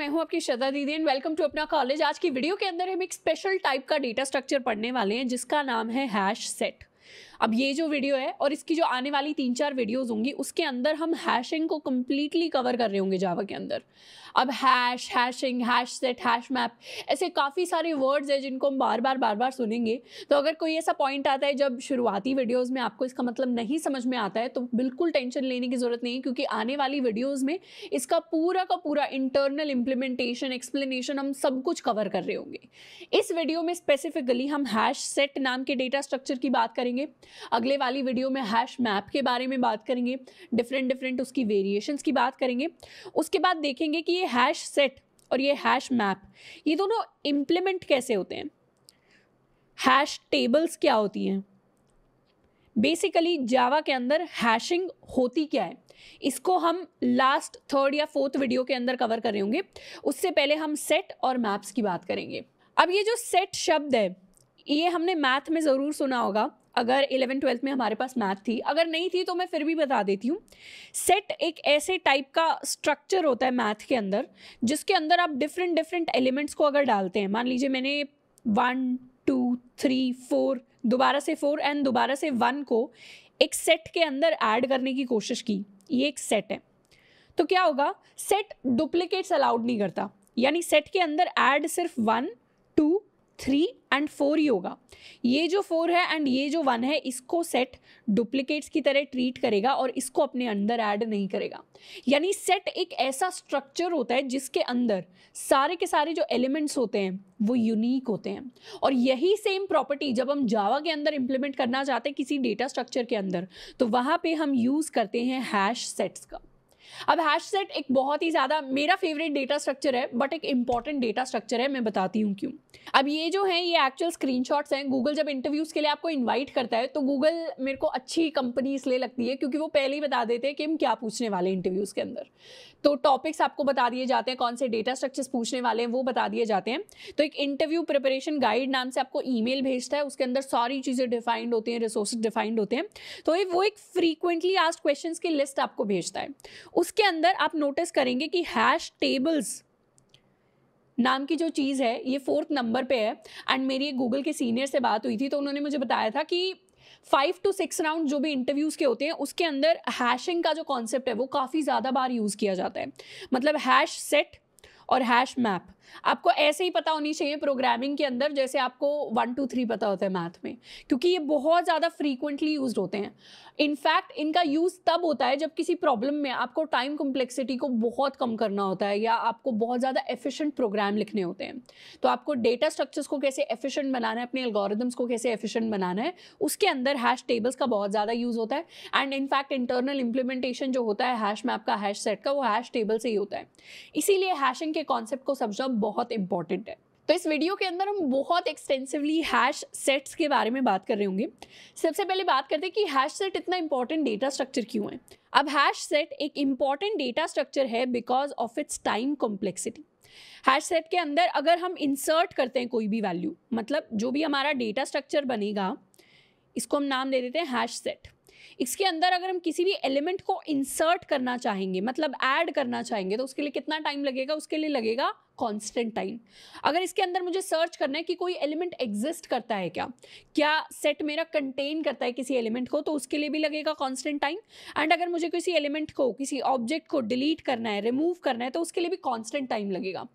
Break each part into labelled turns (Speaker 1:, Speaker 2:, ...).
Speaker 1: मैं हूं आपकी Shraddha didi and welcome to Apna College आज की वीडियो के अंदर हम एक स्पेशल टाइप का डेटा स्ट्रक्चर पढ़ने वाले हैं जिसका नाम है हैश सेट अब ये जो वीडियो है और इसकी जो आने वाली तीन चार वीडियोस होंगी उसके अंदर हम हैशिंग को कम्प्लीटली कवर कर रहे होंगे जावा के अंदर अब hash hashing hash set hash map ऐसे काफ़ी सारे वर्ड्स हैं जिनको हम बार बार बार बार सुनेंगे तो अगर कोई ऐसा पॉइंट आता है जब शुरुआती वीडियोज़ में आपको इसका मतलब नहीं समझ में आता है तो बिल्कुल टेंशन लेने की ज़रूरत नहीं क्योंकि आने वाली वीडियोज़ में इसका पूरा का पूरा इंटरनल इम्प्लीमेंटेशन एक्सप्लेनेशन हम सब कुछ कवर कर रहे होंगे इस वीडियो में स्पेसिफिकली हम हैश सेट नाम के डेटा स्ट्रक्चर की बात करेंगे अगले वाली वीडियो में हैश मैप के बारे में बात करेंगे डिफरेंट डिफरेंट उसकी वेरिएशंस की बात करेंगे उसके बाद देखेंगे कि ये हैश सेट और ये हैश मैप ये दोनों इम्प्लीमेंट कैसे होते हैं हैश टेबल्स क्या होती हैं बेसिकली जावा के अंदर हैशिंग होती क्या है इसको हम लास्ट थर्ड या फोर्थ वीडियो के अंदर कवर कर रहे होंगे उससे पहले हम सेट और मैप्स की बात करेंगे अब ये जो सेट शब्द है ये हमने मैथ में ज़रूर सुना होगा अगर इलेवन ट्वेल्थ में हमारे पास मैथ थी अगर नहीं थी तो मैं फिर भी बता देती हूँ सेट एक ऐसे टाइप का स्ट्रक्चर होता है मैथ के अंदर जिसके अंदर आप डिफरेंट डिफरेंट एलिमेंट्स को अगर डालते हैं मान लीजिए मैंने वन टू थ्री फोर दोबारा से फोर एंड दोबारा से वन को एक सेट के अंदर ऐड करने की कोशिश की ये एक सेट है तो क्या होगा सेट डुप्लीकेट्स अलाउड नहीं करता यानी सेट के अंदर ऐड सिर्फ one two three and four ही होगा ये जो फोर है एंड ये जो वन है इसको सेट डुप्लीकेट्स की तरह ट्रीट करेगा और इसको अपने अंदर ऐड नहीं करेगा यानी सेट एक ऐसा स्ट्रक्चर होता है जिसके अंदर सारे के सारे जो एलिमेंट्स होते हैं वो यूनिक होते हैं और यही सेम प्रॉपर्टी जब हम जावा के अंदर इंप्लीमेंट करना चाहते हैं किसी डेटा स्ट्रक्चर के अंदर तो वहाँ पर हम यूज़ करते हैं हैश सेट्स का अब हैश सेट एक बहुत ही ज़्यादा मेरा फेवरेट डेटा स्ट्रक्चर है बट एक इंपॉर्टेंट डेटा स्ट्रक्चर है मैं बताती हूँ क्यों अब ये जो है ये एक्चुअल शॉट्स हैं गूगल जब इंटरव्यूज़ के लिए आपको इन्वाइट करता है तो गूगल मेरे को अच्छी कंपनी इसलिए लगती है क्योंकि वो पहले ही बता देते हैं कि हम क्या पूछने वाले हैं इंटरव्यूज़ के अंदर तो टॉपिक्स आपको बता दिए जाते हैं कौन से डेटा स्ट्रक्चर्स पूछने वाले हैं वो बता दिए जाते हैं तो एक इंटरव्यू प्रिपरेशन गाइड नाम से आपको ईमेल भेजता है उसके अंदर सारी चीज़ें डिफाइंड होती हैं रिसोर्सेज डिफाइंड होते हैं तो वो एक फ्रीक्वेंटली आस्ट क्वेश्चन की लिस्ट आपको भेजता है उसके अंदर आप नोटिस करेंगे कि हैश टेबल्स नाम की जो चीज़ है ये फोर्थ नंबर पे है एंड मेरी एक गूगल के सीनियर से बात हुई थी तो उन्होंने मुझे बताया था कि फाइव टू सिक्स राउंड जो भी इंटरव्यूज़ के होते हैं उसके अंदर हैशिंग का जो कॉन्सेप्ट है वो काफ़ी ज़्यादा बार यूज़ किया जाता है मतलब हैश सेट और हैश मैप आपको ऐसे ही पता होनी चाहिए प्रोग्रामिंग के अंदर जैसे आपको वन टू थ्री पता होता है मैथ में क्योंकि ये बहुत ज़्यादा फ्रीक्वेंटली यूज होते हैं इनफैक्ट इनका यूज़ तब होता है जब किसी प्रॉब्लम में आपको टाइम कॉम्प्लेक्सिटी को बहुत कम करना होता है या आपको बहुत ज़्यादा एफिशिएंट प्रोग्राम लिखने होते हैं तो आपको डेटा स्ट्रक्चर्स को कैसे एफिशिएंट बनाना है अपने एल्गोरिदम्स को कैसे एफिशिएंट बनाना है उसके अंदर हैश टेबल्स का बहुत ज़्यादा यूज़ होता है एंड इनफैक्ट इंटरनल इंप्लीमेंटेशन जो होता है हैश मैप का हैश सेट का वो हैश टेबल से ही होता है इसीलिए हैशिंग के कॉन्सेप्ट को समझना बहुत इंपॉर्टेंट है तो इस वीडियो के अंदर हम बहुत एक्सटेंसिवली हैश सेट्स के बारे में बात कर रहे होंगे सबसे पहले बात करते हैं कि हैश सेट इतना इंपॉर्टेंट डेटा स्ट्रक्चर क्यों है अब हैश सेट एक इंपॉर्टेंट डेटा स्ट्रक्चर है because of its time complexity hash set के अंदर अगर हम इंसर्ट करते हैं कोई भी वैल्यू मतलब जो भी हमारा डेटा स्ट्रक्चर बनेगा इसको हम नाम दे देते हैं हैश सेट इसके अंदर अगर हम किसी भी एलिमेंट को इंसर्ट करना चाहेंगे मतलब ऐड करना चाहेंगे तो उसके लिए कितना टाइम लगेगा उसके लिए लगेगा कॉन्स्टेंटाइन अगर इसके अंदर मुझे सर्च करना है कि कोई एलिमेंट एग्जिस्ट करता है क्या क्या सेट मेरा कंटेन करता है किसी एलिमेंट को तो उसके लिए भी लगेगा कॉन्स्टेंटाइन एंड अगर मुझे किसी एलिमेंट को किसी ऑब्जेक्ट को डिलीट करना है रिमूव करना है तो उसके लिए भी कॉन्स्टेंट टाइम लगेगा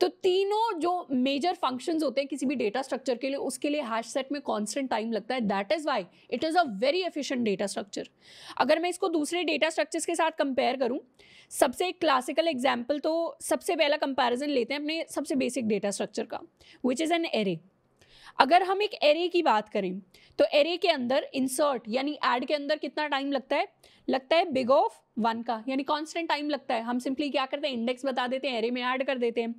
Speaker 1: तो तीनों जो मेजर फंक्शंस होते हैं किसी भी डेटा स्ट्रक्चर के लिए उसके लिए हैश सेट में कॉन्स्टेंट टाइम लगता है that is why it is a very efficient data structure अगर मैं इसको दूसरे डेटा स्ट्रक्चर्स के साथ कंपेयर करूँ सबसे एक क्लासिकल एग्जाम्पल तो सबसे पहला कंपेरिजन लेते लेते हैं अपने सबसे बेसिक डेटा स्ट्रक्चर का विच इज़ एन एरे अगर हम एक एरे की बात करें तो एरे के अंदर इंसर्ट यानी ऐड के अंदर कितना टाइम लगता है लगता है बिग ऑफ वन का यानी कांस्टेंट टाइम लगता है हम सिंपली क्या करते हैं इंडेक्स बता देते हैं एरे में ऐड कर देते हैं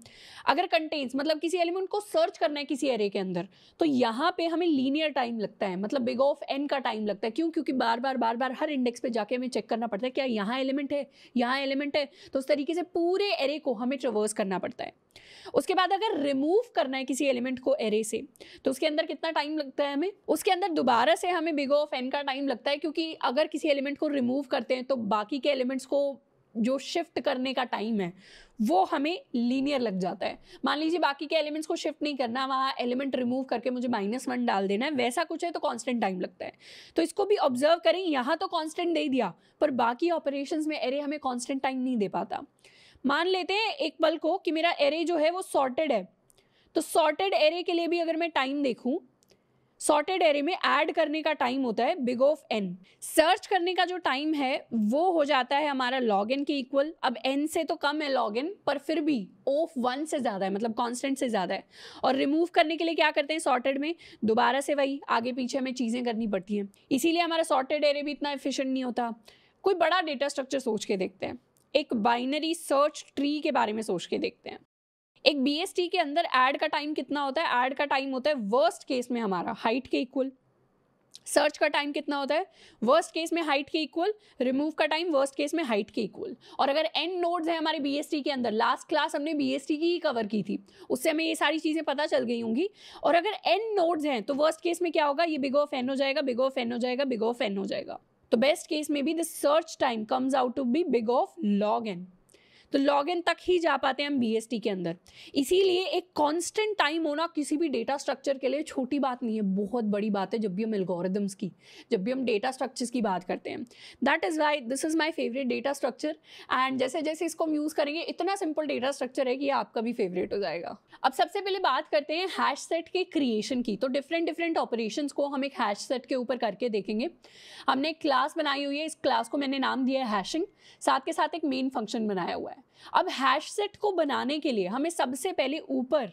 Speaker 1: अगर कंटेंट्स मतलब किसी एलिमेंट को सर्च करना है किसी एरे के अंदर तो यहाँ पे हमें लीनियर टाइम लगता है मतलब बिग ऑफ एन का टाइम लगता है क्यों क्योंकि बार बार बार बार हर इंडेक्स पे जाके हमें चेक करना पड़ता है क्या यहाँ एलिमेंट है यहाँ एलिमेंट है तो उस तरीके से पूरे एरे को हमें ट्रवर्स करना पड़ता है उसके बाद अगर रिमूव करना है किसी एलिमेंट को एरे से तो उसके अंदर कितना टाइम लगता है हमें उसके अंदर दोबारा से हमें बिग ऑफ एन का टाइम लगता है क्योंकि अगर किसी एलिमेंट को रिमूव करते हैं तो बाकी के एलिमेंट्स को जो शिफ्ट करने का टाइम है वो हमें लीनियर लग जाता है मान लीजिए बाकी के एलिमेंट्स को शिफ्ट नहीं करना वहाँ एलिमेंट रिमूव करके मुझे माइनस वन डाल देना है वैसा कुछ है तो कांस्टेंट टाइम लगता है तो इसको भी ऑब्जर्व करें यहाँ तो कांस्टेंट दे दिया पर बाकी ऑपरेशंस में एरे हमें कांस्टेंट टाइम नहीं दे पाता मान लेते हैं एक पल को कि मेरा एरे जो है वो सॉर्टेड है तो सॉर्टेड एरे के लिए भी अगर मैं टाइम देखूँ सॉर्टेड एरे में ऐड करने का टाइम होता है बिग ऑफ एन सर्च करने का जो टाइम है वो हो जाता है हमारा लॉग इन के इक्वल अब एन से तो कम है लॉग इन पर फिर भी ऑफ वन से ज़्यादा है मतलब कॉन्स्टेंट से ज़्यादा है और रिमूव करने के लिए क्या करते हैं सॉर्टेड में दोबारा से वही आगे पीछे हमें चीज़ें करनी पड़ती हैं इसीलिए हमारा सॉर्टेड एरे भी इतना एफिशेंट नहीं होता कोई बड़ा डेटा स्ट्रक्चर सोच के देखते हैं एक बाइनरी सर्च ट्री के बारे में सोच के देखते हैं एक बीएसटी के अंदर एड का टाइम कितना होता है एड का टाइम होता है वर्स्ट केस में हमारा हाइट के इक्वल सर्च का टाइम कितना होता है वर्स्ट केस में हाइट के इक्वल रिमूव का टाइम वर्स्ट केस में हाइट के इक्वल और अगर एन नोड्स हैं हमारे बीएसटी के अंदर लास्ट क्लास हमने बीएसटी की ही कवर की थी उससे हमें ये सारी चीज़ें पता चल गई होंगी और अगर एन नोड्स हैं तो वर्स्ट केस में क्या होगा ये बिग ऑफ एन हो जाएगा बिग ऑफ एन हो जाएगा बिग ऑफ एन हो जाएगा तो बेस्ट केस में भी the search time comes out to be big of log n तो लॉग इन तक ही जा पाते हैं हम बी के अंदर इसीलिए एक कॉन्स्टेंट टाइम होना किसी भी डेटा स्ट्रक्चर के लिए छोटी बात नहीं है बहुत बड़ी बात है जब भी हम एल्गोरिदम्स की जब भी हम डेटा स्ट्रक्चर्स की बात करते हैं that is why this is my favourite data structure and जैसे जैसे इसको हम यूज़ करेंगे इतना सिंपल डेटा स्ट्रक्चर है कि आपका भी फेवरेट हो जाएगा अब सबसे पहले बात करते हैं हैश सेट के क्रिएशन की तो डिफरेंट डिफरेंट ऑपरेशन को हम एक हैश सेट के ऊपर करके देखेंगे हमने एक क्लास बनाई हुई है इस क्लास को मैंने नाम दिया है हैशिंग साथ के साथ एक मेन फंक्शन बनाया हुआ है है अब हैश सेट को बनाने के लिए हमें सबसे पहले ऊपर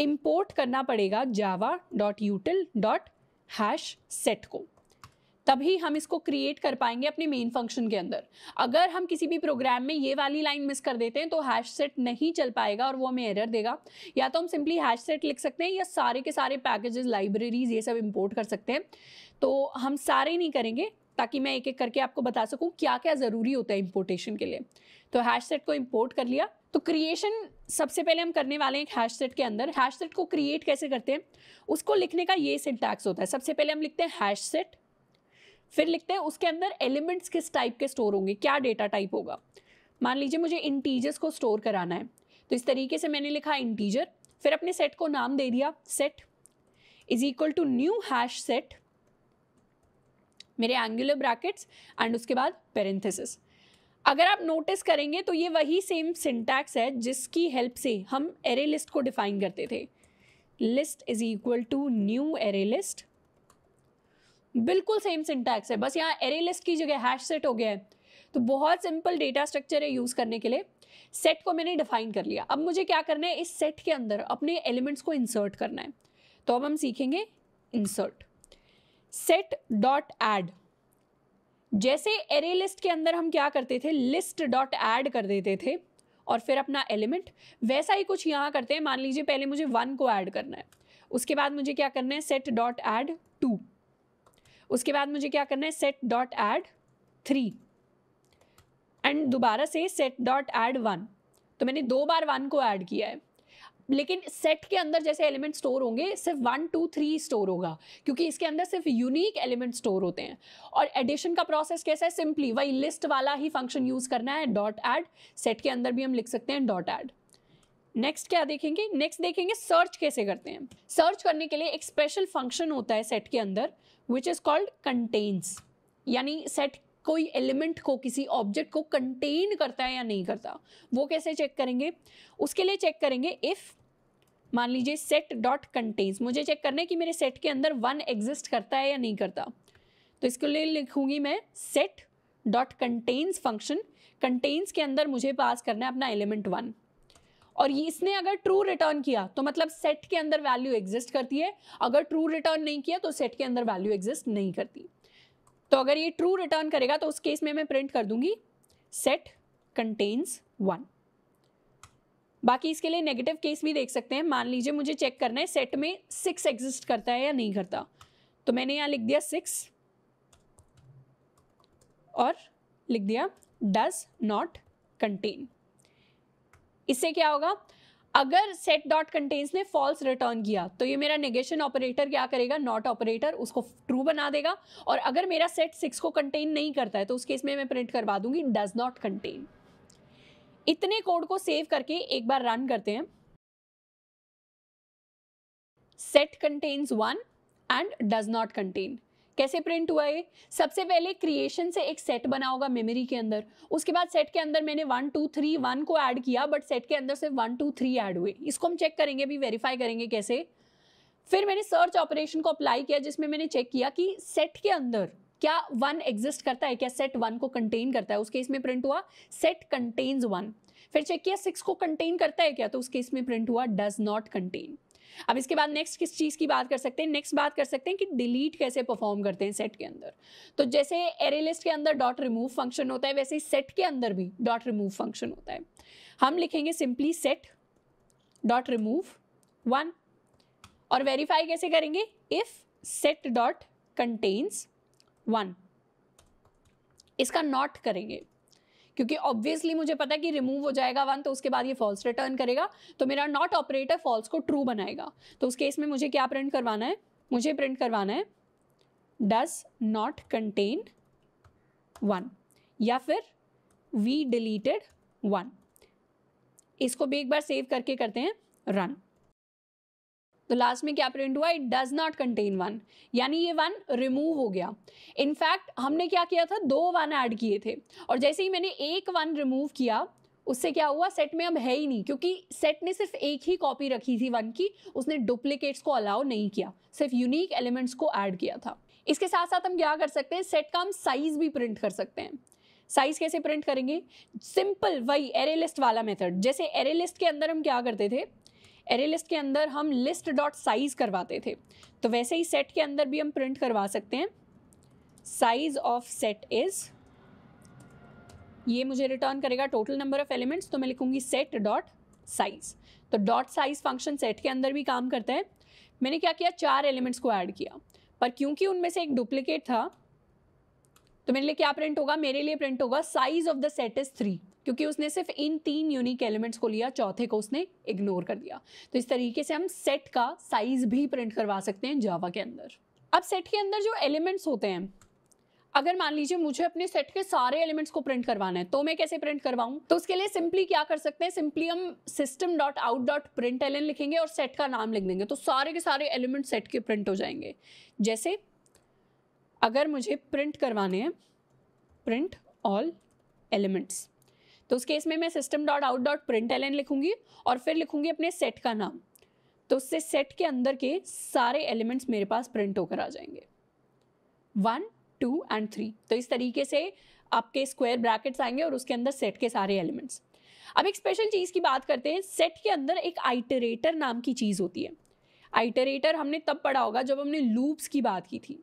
Speaker 1: इंपोर्ट करना पड़ेगा Java dot util dot hash set को तभी हम इसको क्रिएट कर पाएंगे अपने मेन फंक्शन के अंदर अगर हम किसी भी प्रोग्राम में ये वाली लाइन मिस कर देते हैं तो हैश सेट नहीं चल पाएगा और वो हमें एरर देगा या तो हम सिंपली हैश सेट लिख सकते हैं या सारे के सारे पैकेजेस लाइब्रेरीज ये सब इंपोर्ट कर सकते हैं तो हम सारे नहीं करेंगे ताकि मैं एक एक करके आपको बता सकूँ क्या क्या ज़रूरी होता है इम्पोर्टेशन के लिए तो हैश सेट को इम्पोर्ट कर लिया तो क्रिएशन सबसे पहले हम करने वाले हैं एक हैश सेट के अंदर हैश सेट को क्रिएट कैसे करते हैं उसको लिखने का ये सिंटैक्स होता है सबसे पहले हम लिखते हैं हैश सेट फिर लिखते हैं उसके अंदर एलिमेंट्स किस टाइप के स्टोर होंगे क्या डेटा टाइप होगा मान लीजिए मुझे इंटीजर्स को स्टोर कराना है तो इस तरीके से मैंने लिखा इंटीजर फिर अपने सेट को नाम दे दिया set is equal to new hash set मेरे एंगुलर ब्रैकेट्स एंड उसके बाद पेरेंथिस अगर आप नोटिस करेंगे तो ये वही सेम सिंटैक्स है जिसकी हेल्प से हम एरे लिस्ट को डिफाइन करते थे list is equal to new array list बिल्कुल सेम सिंटैक्स है बस यहाँ एरे लिस्ट की जगह हैश सेट हो गया है तो बहुत सिंपल डेटा स्ट्रक्चर है यूज़ करने के लिए सेट को मैंने डिफाइन कर लिया अब मुझे क्या करना है इस सेट के अंदर अपने एलिमेंट्स को इंसर्ट करना है तो अब हम सीखेंगे इंसर्ट सेट डॉट एड जैसे एरे लिस्ट के अंदर हम क्या करते थे लिस्ट डॉट ऐड कर देते थे और फिर अपना एलिमेंट वैसा ही कुछ यहाँ करते हैं मान लीजिए पहले मुझे वन को ऐड करना है उसके बाद मुझे क्या करना है सेट डॉट ऐड टू उसके बाद मुझे क्या करना है set dot add three and दोबारा से सेट डॉट ऐड वन तो मैंने दो बार वन को ऐड किया है लेकिन सेट के अंदर जैसे एलिमेंट स्टोर होंगे सिर्फ वन टू थ्री स्टोर होगा क्योंकि इसके अंदर सिर्फ यूनिक एलिमेंट स्टोर होते हैं और एडिशन का प्रोसेस कैसा है सिंपली वही लिस्ट वाला ही फंक्शन यूज़ करना है डॉट ऐड सेट के अंदर भी हम लिख सकते हैं डॉट ऐड नेक्स्ट क्या देखेंगे नेक्स्ट देखेंगे सर्च कैसे करते हैं सर्च करने के लिए एक स्पेशल फंक्शन होता है सेट के अंदर विच इज़ कॉल्ड कंटेन्स यानी सेट कोई एलिमेंट को किसी ऑब्जेक्ट को कंटेन करता है या नहीं करता वो कैसे चेक करेंगे उसके लिए चेक करेंगे इफ़ मान लीजिए सेट डॉट कंटेंस मुझे चेक करना है कि मेरे सेट के अंदर वन एग्जिस्ट करता है या नहीं करता तो इसके लिए लिखूंगी मैं set dot contains function contains के अंदर मुझे पास करना है अपना एलिमेंट वन और ये इसने अगर ट्रू रिटर्न किया तो मतलब सेट के अंदर वैल्यू एग्जिस्ट करती है अगर ट्रू रिटर्न नहीं किया तो सेट के अंदर वैल्यू एग्जिस्ट नहीं करती तो अगर ये ट्रू रिटर्न करेगा तो उस केस में मैं प्रिंट कर दूंगी सेट कंटेन्स वन बाकी इसके लिए नेगेटिव केस भी देख सकते हैं मान लीजिए मुझे चेक करना है सेट में सिक्स एग्जिस्ट करता है या नहीं करता तो मैंने यहाँ लिख दिया सिक्स और लिख दिया डज नॉट कंटेन इससे क्या होगा अगर सेट डॉट कंटेन्स ने फॉल्स रिटर्न किया तो ये मेरा नेगेशन ऑपरेटर क्या करेगा नॉट ऑपरेटर उसको ट्रू बना देगा और अगर मेरा सेट सिक्स को कंटेन नहीं करता है तो उस केस में मैं प्रिंट करवा दूंगी डज नॉट कंटेन इतने कोड को सेव करके एक बार रन करते हैं set contains one and does not contain कैसे प्रिंट हुआ है सबसे पहले क्रिएशन से एक सेट बना होगा मेमोरी के अंदर उसके बाद सेट के अंदर मैंने वन टू थ्री वन को ऐड किया बट सेट के अंदर सिर्फ वन टू थ्री ऐड हुए इसको हम चेक करेंगे अभी वेरीफाई करेंगे कैसे फिर मैंने सर्च ऑपरेशन को अप्लाई किया जिसमें मैंने चेक किया कि सेट के अंदर क्या वन एग्जिस्ट करता है क्या सेट वन को कंटेन करता है उस केस में प्रिंट हुआ सेट कंटेन्स वन फिर चेक किया सिक्स को कंटेन करता है क्या तो उस केस में प्रिंट हुआ डज नॉट कंटेन अब इसके बाद नेक्स्ट किस चीज़ की बात कर सकते हैं नेक्स्ट बात कर सकते हैं कि डिलीट कैसे परफॉर्म करते हैं सेट के अंदर तो जैसे एरे लिस्ट के अंदर डॉट रिमूव फंक्शन होता है वैसे ही सेट के अंदर भी डॉट रिमूव फंक्शन होता है हम लिखेंगे simply set dot remove one और वेरीफाई कैसे करेंगे if set dot contains one इसका नॉट करेंगे क्योंकि ऑब्वियसली मुझे पता है कि रिमूव हो जाएगा वन तो उसके बाद ये फॉल्स रिटर्न करेगा तो मेरा नॉट ऑपरेटर फॉल्स को ट्रू बनाएगा तो उस केस में मुझे क्या प्रिंट करवाना है मुझे प्रिंट करवाना है डज नॉट कंटेन वन या फिर वी डिलीटेड वन इसको भी एक बार सेव करके करते हैं रन तो लास्ट में क्या प्रिंट हुआ it does not contain one यानी ये वन रिमूव हो गया इनफैक्ट हमने क्या किया था दो वन ऐड किए थे और जैसे ही मैंने एक वन रिमूव किया उससे क्या हुआ सेट में अब है ही नहीं क्योंकि सेट ने सिर्फ एक ही कॉपी रखी थी वन की उसने डुप्लीकेट्स को अलाउ नहीं किया सिर्फ यूनिक एलिमेंट्स को ऐड किया था इसके साथ साथ हम क्या कर सकते हैं सेट का हम साइज भी प्रिंट कर सकते हैं साइज कैसे प्रिंट करेंगे सिंपल वही एरे लिस्ट वाला मेथड जैसे एरे लिस्ट के अंदर हम क्या करते थे एरे लिस्ट के अंदर हम लिस्ट डॉट साइज़ करवाते थे तो वैसे ही सेट के अंदर भी हम प्रिंट करवा सकते हैं साइज ऑफ सेट इज़ ये मुझे रिटर्न करेगा टोटल नंबर ऑफ एलिमेंट्स तो मैं लिखूंगी सेट डॉट साइज तो डॉट साइज फंक्शन सेट के अंदर भी काम करता है मैंने क्या किया चार एलिमेंट्स को ऐड किया पर क्योंकि उनमें से एक डुप्लीकेट था तो मेरे लिए क्या प्रिंट होगा मेरे लिए प्रिंट होगा size of the set is three क्योंकि उसने सिर्फ इन तीन यूनिक एलिमेंट्स को लिया चौथे को उसने इग्नोर कर दिया तो इस तरीके से हम सेट का साइज भी प्रिंट करवा सकते हैं जावा के अंदर अब सेट के अंदर जो एलिमेंट्स होते हैं अगर मान लीजिए मुझे अपने सेट के सारे एलिमेंट्स को प्रिंट करवाना है तो मैं कैसे प्रिंट करवाऊं तो उसके लिए सिंपली क्या कर सकते हैं सिंपली हम system dot out dot println लिखेंगे और सेट का नाम लिख देंगे तो सारे के सारे एलिमेंट सेट के प्रिंट हो जाएंगे जैसे अगर मुझे प्रिंट करवाने हैं प्रिंट ऑल एलिमेंट्स तो उस केस में मैं system dot out dot println लिखूंगी और फिर लिखूंगी अपने सेट का नाम तो उससे सेट के अंदर के सारे एलिमेंट्स मेरे पास प्रिंट होकर आ जाएंगे वन टू एंड थ्री तो इस तरीके से आपके स्क्वायर ब्रैकेट्स आएंगे और उसके अंदर सेट के सारे एलिमेंट्स अब एक स्पेशल चीज़ की बात करते हैं सेट के अंदर एक आइटरेटर नाम की चीज़ होती है आइटरेटर हमने तब पढ़ा होगा जब हमने लूप्स की बात की थी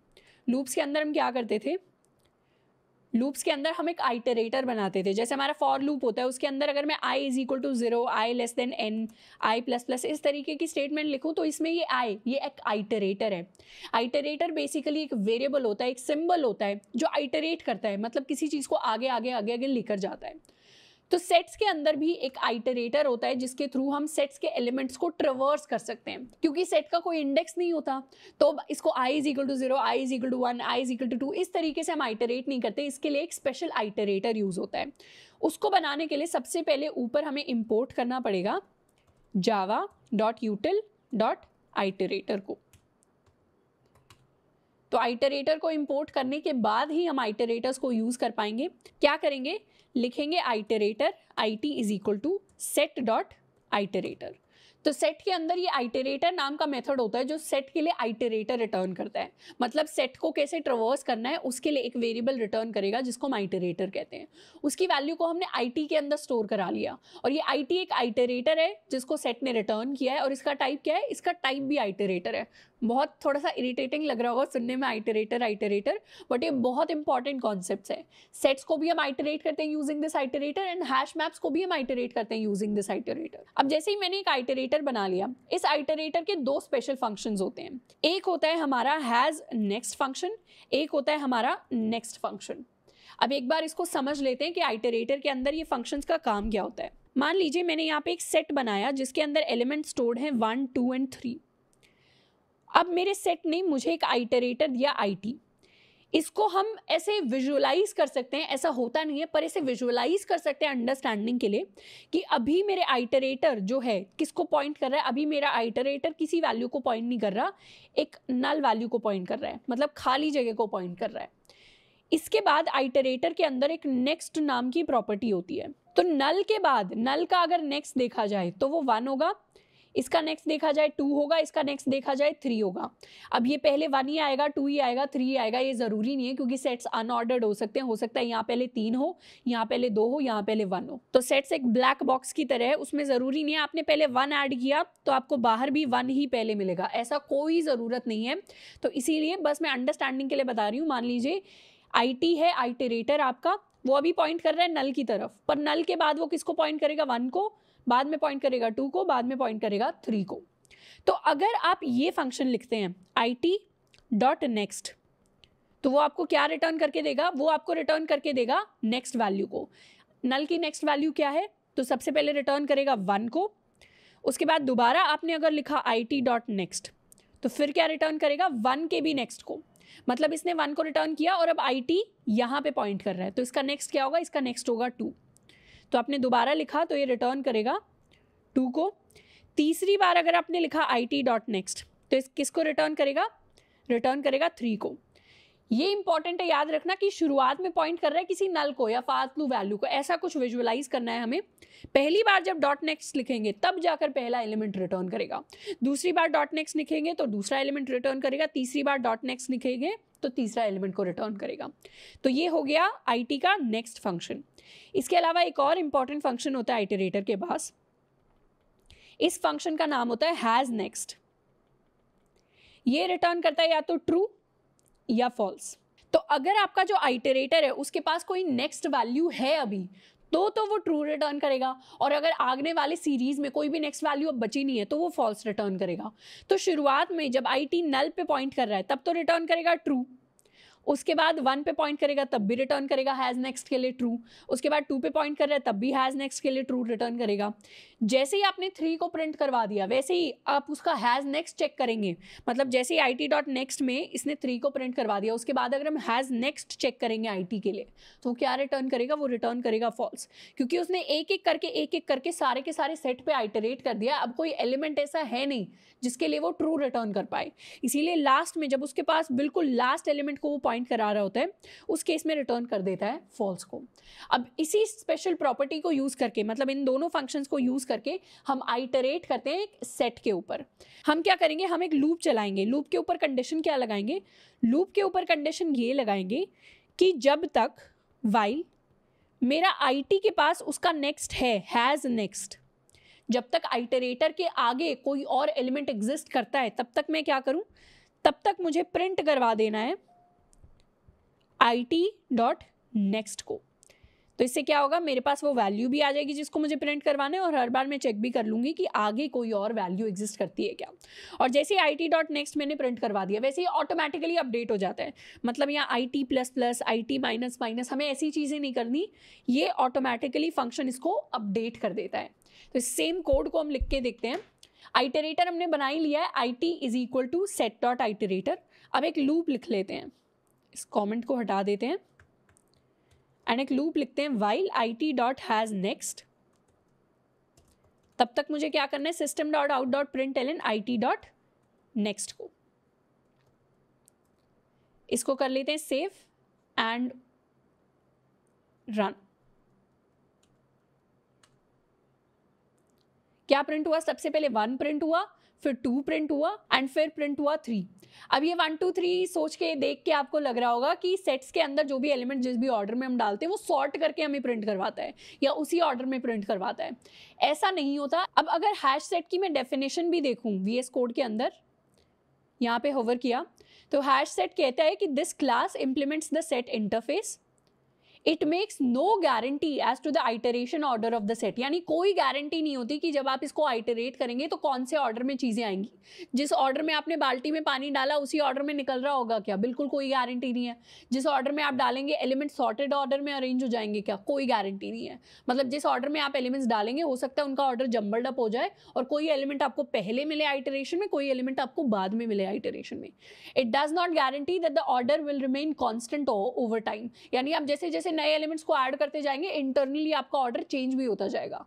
Speaker 1: लूप्स के अंदर हम क्या करते थे लूप्स के अंदर हम एक आइटरेटर बनाते थे जैसे हमारा फॉर लूप होता है उसके अंदर अगर मैं i is equal to zero i less than n i plus plus इस तरीके की स्टेटमेंट लिखूँ तो इसमें ये आई ये एक आइटरेटर है आइटरेटर बेसिकली एक वेरिएबल होता है एक सिम्बल होता है जो आइटरेट करता है मतलब किसी चीज़ को आगे आगे आगे आगे लेकर जाता है तो सेट्स के अंदर भी एक आइटरेटर होता है जिसके थ्रू हम सेट्स के एलिमेंट्स को ट्रवर्स कर सकते हैं क्योंकि सेट का कोई इंडेक्स नहीं होता तो इसको i is equal to zero i is equal to one i is equal to two इस तरीके से हम आइटरेट नहीं करते इसके लिए एक स्पेशल आइटरेटर यूज़ होता है उसको बनाने के लिए सबसे पहले ऊपर हमें इम्पोर्ट करना पड़ेगा Java dot util dot iterator को तो आइटरेटर को इंपोर्ट करने के बाद ही हम आइटरेटर्स को यूज़ कर पाएंगे क्या करेंगे लिखेंगे iterator i t is equal to set dot iterator तो सेट के अंदर ये आइटरेटर नाम का मेथड होता है जो सेट के लिए आइटरेटर रिटर्न करता है मतलब सेट को कैसे ट्रवर्स करना है उसके लिए एक वेरिएबल रिटर्न करेगा जिसको हम आइटरेटर कहते हैं उसकी वैल्यू को हमने आईटी के अंदर स्टोर करा लिया और ये आईटी एक आइटरेटर है जिसको सेट ने रिटर्न किया है और इसका टाइप क्या है इसका टाइप भी आइटरेटर है बहुत थोड़ा सा इरिटेटिंग लग रहा होगा सुनने में आइटरेटर आइटरेटर बट ये बहुत इंपॉर्टेंट कॉन्सेप्ट है सेट्स को भी हम आइटरेट करते हैं using this iterator and hash maps को भी हम आइटरेट करते हैं यूजिंग दिस आइटरेटर अब जैसे ही मैंने एक आइटरेटर बना लिया इस आइटरेटर के दो स्पेशल फंक्शन होते हैं एक होता है हमारा हैज़ नेक्स्ट फंक्शन एक होता है हमारा नेक्स्ट फंक्शन अब एक बार इसको समझ लेते हैं कि आइटरेटर के अंदर ये फंक्शंस का काम क्या होता है मान लीजिए मैंने यहाँ पे एक सेट बनाया जिसके अंदर एलिमेंट स्टोर्ड हैं वन टू एंड थ्री अब मेरे सेट ने मुझे एक आइटरेटर दिया आई इसको हम ऐसे विजुअलाइज कर सकते हैं ऐसा होता नहीं है पर ऐसे विजुअलाइज कर सकते हैं अंडरस्टैंडिंग के लिए कि अभी मेरे आइटरेटर जो है किसको पॉइंट कर रहा है अभी मेरा आइटरेटर किसी वैल्यू को पॉइंट नहीं कर रहा एक नल वैल्यू को पॉइंट कर रहा है मतलब खाली जगह को पॉइंट कर रहा है इसके बाद आइटरेटर के अंदर एक नेक्स्ट नाम की प्रॉपर्टी होती है तो नल के बाद नल का अगर नेक्स्ट देखा जाए तो वो वन होगा इसका नेक्स्ट देखा जाए टू होगा इसका नेक्स्ट देखा जाए थ्री होगा अब ये पहले वन ही आएगा टू ही आएगा थ्री ही आएगा ये ज़रूरी नहीं है क्योंकि सेट्स अनऑर्डर्ड हो सकते हैं हो सकता है यहाँ पहले तीन हो यहाँ पहले दो हो यहाँ पहले वन हो तो सेट्स एक ब्लैक बॉक्स की तरह है उसमें ज़रूरी नहीं है आपने पहले वन ऐड किया तो आपको बाहर भी वन ही पहले मिलेगा ऐसा कोई ज़रूरत नहीं है तो इसीलिए बस मैं अंडरस्टैंडिंग के लिए बता रही हूँ मान लीजिए आई है आई आपका वो अभी पॉइंट कर रहा है नल की तरफ पर नल के बाद वो किसको पॉइंट करेगा वन को बाद में पॉइंट करेगा टू को बाद में पॉइंट करेगा थ्री को तो अगर आप ये फंक्शन लिखते हैं आई टी डॉट नेक्स्ट तो वो आपको क्या रिटर्न करके देगा वो आपको रिटर्न करके देगा नेक्स्ट वैल्यू को नल की नेक्स्ट वैल्यू क्या है तो सबसे पहले रिटर्न करेगा वन को उसके बाद दोबारा आपने अगर लिखा आई टी डॉट नेक्स्ट तो फिर क्या रिटर्न करेगा वन के भी नेक्स्ट को मतलब इसने वन को रिटर्न किया और अब आई टी यहाँ पे पॉइंट कर रहा है तो इसका नेक्स्ट क्या होगा इसका नेक्स्ट होगा टू तो आपने दोबारा लिखा तो ये रिटर्न करेगा टू को तीसरी बार अगर आपने लिखा आई टी डॉट नेक्स्ट तो इस किस को रिटर्न करेगा रिटर्न करेगा थ्री को ये इंपॉर्टेंट है याद रखना कि शुरुआत में पॉइंट कर रहा है किसी नल को या फालतू वैल्यू को ऐसा कुछ विजुअलाइज करना है हमें पहली बार जब डॉट नेक्स्ट लिखेंगे तब जाकर पहला एलिमेंट रिटर्न करेगा दूसरी बार डॉट नेक्स्ट लिखेंगे तो दूसरा एलिमेंट रिटर्न करेगा तीसरी बार डॉट नेक्स्ट लिखेंगे तो तीसरा एलिमेंट को रिटर्न करेगा तो ये हो गया आईटी का नेक्स्ट फंक्शन इसके अलावा एक और इंपॉर्टेंट फंक्शन होता है आइटरेटर के पास इस फंक्शन का नाम होता है हैज़ नेक्स्ट ये रिटर्न करता है या तो ट्रू या फॉल्स तो अगर आपका जो आइटरेटर है उसके पास कोई नेक्स्ट वैल्यू है अभी तो तो वो ट्रू रिटर्न करेगा और अगर आगने वाले सीरीज में कोई भी नेक्स्ट वैल्यू अब बची नहीं है तो वो फॉल्स रिटर्न करेगा तो शुरुआत में जब आई टी नल पे पॉइंट कर रहा है तब तो रिटर्न करेगा ट्रू उसके बाद वन पे पॉइंट करेगा तब भी रिटर्न करेगा हैज़ नेक्स्ट के लिए ट्रू उसके बाद टू पे पॉइंट कर रहा है तब भी हैज़ नेक्स्ट के लिए ट्रू रिटर्न करेगा जैसे ही आपने थ्री को प्रिंट करवा दिया वैसे ही आप उसका हैज़ नेक्स्ट चेक करेंगे मतलब जैसे ही आई टी डॉट नेक्स्ट में इसने थ्री को प्रिंट करवा दिया उसके बाद अगर हम हैज़ नेक्स्ट चेक करेंगे आई टी के लिए तो क्या रिटर्न करेगा वो रिटर्न करेगा फॉल्स क्योंकि उसने एक एक करके एक एक करके सारे के सारे सेट पे आइटरेट कर दिया अब कोई एलिमेंट ऐसा है नहीं जिसके लिए वो ट्रू रिटर्न कर पाए इसीलिए लास्ट में जब उसके पास बिल्कुल लास्ट एलिमेंट को वो पॉइंट फाइंड करा रहा होता है उस केस में रिटर्न कर देता है फॉल्स को अब इसी स्पेशल प्रॉपर्टी को यूज़ करके मतलब इन दोनों फंक्शंस को यूज़ करके हम आइटरेट करते हैं एक सेट के ऊपर हम क्या करेंगे हम एक लूप चलाएंगे लूप के ऊपर कंडीशन क्या लगाएंगे लूप के ऊपर कंडीशन ये लगाएंगे कि जब तक वाइल मेरा आईटी के पास उसका नेक्स्ट है हैज़ नेक्स्ट जब तक आइटरेटर के आगे कोई और एलिमेंट एग्जिस्ट करता है तब तक मैं क्या करूं तब तक मुझे प्रिंट करवा देना है आई टी डॉट नेक्स्ट को तो इससे क्या होगा मेरे पास वो वैल्यू भी आ जाएगी जिसको मुझे प्रिंट करवाना है और हर बार मैं चेक भी कर लूँगी कि आगे कोई और वैल्यू एग्जिस्ट करती है क्या और जैसे ही आई टी डॉट नेक्स्ट मैंने प्रिंट करवा दिया वैसे ही ऑटोमेटिकली अपडेट हो जाता है मतलब यहाँ i t plus plus i t minus minus हमें ऐसी चीज़ें नहीं करनी ये ऑटोमेटिकली फंक्शन इसको अपडेट कर देता है तो इस सेम कोड को हम लिख के देखते हैं आइटरेटर हमने बना ही लिया है i t is equal to set dot iterator अब एक लूप लिख लेते हैं इस कॉमेंट को हटा देते हैं एंड एक लूप लिखते हैं while i t dot has next तब तक मुझे क्या करना है system dot out dot println i t dot next को इसको कर लेते हैं सेव एंड रन क्या प्रिंट हुआ सबसे पहले वन प्रिंट हुआ फिर टू प्रिंट हुआ एंड फिर प्रिंट हुआ थ्री अब ये वन टू थ्री सोच के देख के आपको लग रहा होगा कि सेट्स के अंदर जो भी एलिमेंट जिस भी ऑर्डर में हम डालते हैं वो सॉर्ट करके हमें प्रिंट करवाता है या उसी ऑर्डर में प्रिंट करवाता है ऐसा नहीं होता अब अगर हैश सेट की मैं डेफिनेशन भी देखूँ वी कोड के अंदर यहाँ पे होवर किया तो हैश सेट कहता है कि this class implements the set interface it makes no guarantee as to the iteration order of the set यानी कोई गारंटी नहीं होती कि जब आप इसको आइटरेट करेंगे तो कौन से ऑर्डर में चीज़ें आएंगी जिस ऑर्डर में आपने बाल्टी में पानी डाला उसी ऑर्डर में निकल रहा होगा क्या बिल्कुल कोई गारंटी नहीं है जिस ऑर्डर में आप डालेंगे एलिमेंट सॉर्टेड ऑर्डर में अरेंज हो जाएंगे क्या कोई गारंटी नहीं है मतलब जिस ऑर्डर में आप एलिमेंट्स डालेंगे हो सकता है उनका ऑर्डर जम्बल्ड अप हो जाए और कोई एलिमेंट आपको पहले मिले आइटरेशन में कोई एलिमेंट आपको बाद में मिले आइटरेशन में it does not guarantee that the order will remain constant over time यानी आप जैसे जैसे नए एलिमेंट्स को ऐड करते जाएंगे इंटरनली आपका ऑर्डर चेंज भी होता जाएगा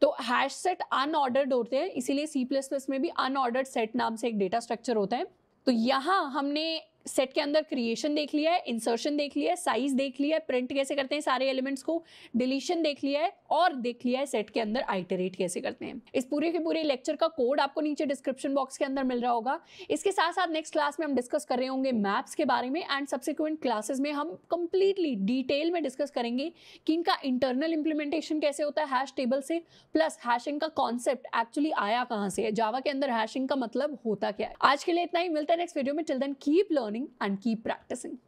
Speaker 1: तो हैश सेट अनऑर्डर्ड होते हैं इसीलिए सी प्लस प्लस में भी अनऑर्डर्ड सेट नाम से एक डेटा स्ट्रक्चर होता है तो यहाँ हमने सेट के अंदर क्रिएशन देख लिया है इंसर्शन देख लिया है साइज देख लिया है प्रिंट कैसे करते हैं सारे एलिमेंट्स को डिलीशन देख लिया है और देख लिया है सेट के अंदर आइटरेट कैसे करते हैं इस पूरे के पूरे लेक्चर का कोड आपको नीचे डिस्क्रिप्शन बॉक्स के अंदर मिल रहा होगा इसके साथ साथ नेक्स्ट क्लास में हम डिस्कस कर रहे होंगे मैप्स के बारे में एंड सब्सिक्वेंट क्लासेस में हम कंप्लीटली डिटेल में डिस्कस करेंगे कि इनका इंटरनल इंप्लीमेंटेशन कैसे होता है हैश टेबल से प्लस हैशिंग का कॉन्सेप्ट एक्चुअली आया कहाँ से है जावा के अंदर हैशिंग का मतलब होता क्या है आज के लिए इतना ही मिलता है नेक्स्ट वीडियो में till then keep learn learning and keep practicing.